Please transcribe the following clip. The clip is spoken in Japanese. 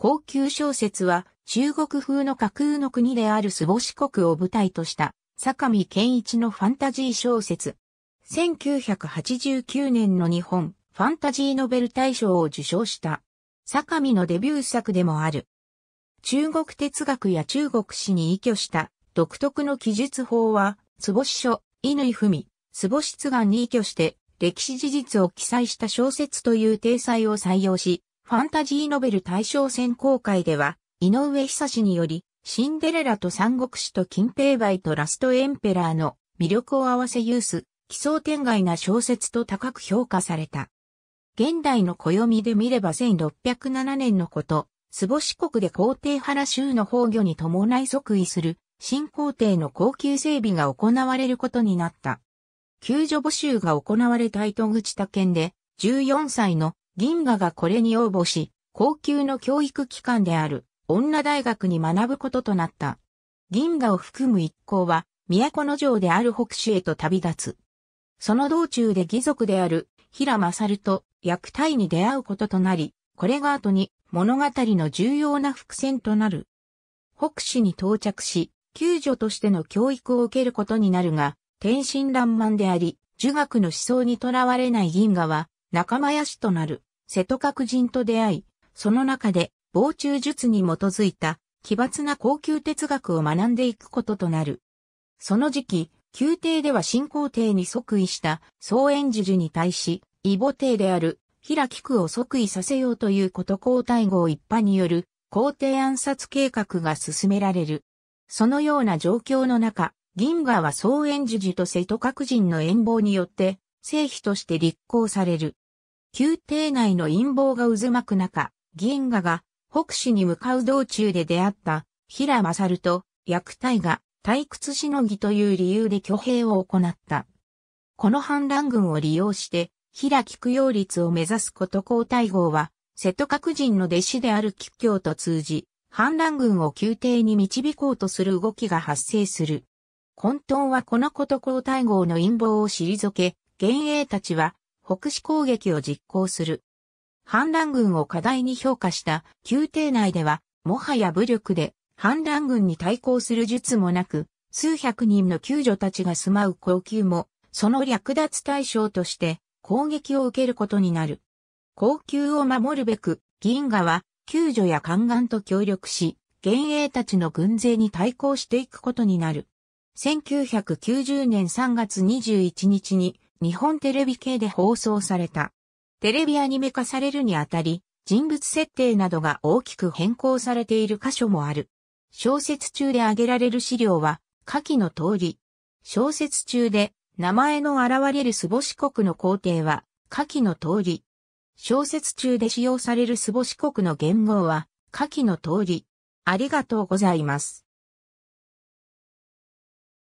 高級小説は中国風の架空の国であるスボ国を舞台とした坂見健一のファンタジー小説。1989年の日本ファンタジーノベル大賞を受賞した坂見のデビュー作でもある。中国哲学や中国史に依拠した独特の記述法は、壺子書、乾文、壺子津願に依拠して歴史事実を記載した小説という体裁を採用し、ファンタジーノベル大賞選考会では、井上久志により、シンデレラと三国志と金平梅とラストエンペラーの魅力を合わせユース、奇想天外な小説と高く評価された。現代の暦で見れば1607年のこと、スボシ国で皇帝原州の崩御に伴い即位する新皇帝の高級整備が行われることになった。救助募集が行われた糸口他県で14歳の銀河がこれに応募し、高級の教育機関である女大学に学ぶこととなった。銀河を含む一行は、都城である北州へと旅立つ。その道中で義族である平勝と薬体に出会うこととなり、これが後に物語の重要な伏線となる。北市に到着し、救助としての教育を受けることになるが、天真爛漫であり、儒学の思想にとらわれない銀河は仲間屋氏となる。瀬戸各人と出会い、その中で、防虫術に基づいた、奇抜な高級哲学を学んでいくこととなる。その時期、宮廷では新皇帝に即位した総円寺に対し、異母帝である平木区を即位させようということ皇太后一派による皇帝暗殺計画が進められる。そのような状況の中、銀河は総円寺と瀬戸各人の遠望によって、正妃として立候される。宮廷内の陰謀が渦巻く中、銀河が北市に向かう道中で出会った平勝と薬隊が退屈しのぎという理由で挙兵を行った。この反乱軍を利用して、平菊陽率を目指すこと皇太后は、瀬戸各人の弟子である吉教と通じ、反乱軍を宮廷に導こうとする動きが発生する。混沌はこのこと皇太后の陰謀を退け、幻影たちは北市攻撃を実行する。反乱軍を過大に評価した宮廷内では、もはや武力で反乱軍に対抗する術もなく、数百人の救助たちが住まう高級も、その略奪対象として攻撃を受けることになる。高級を守るべく、銀河は救助や宦官と協力し、現役たちの軍勢に対抗していくことになる。1990年3月21日に日本テレビ系で放送された。テレビアニメ化されるにあたり、人物設定などが大きく変更されている箇所もある。小説中で挙げられる資料は、下記の通り。小説中で、名前の現れるスボ四国の皇帝は、下記の通り。小説中で使用されるスボ四国の言語は、下記の通り。ありがとうございます。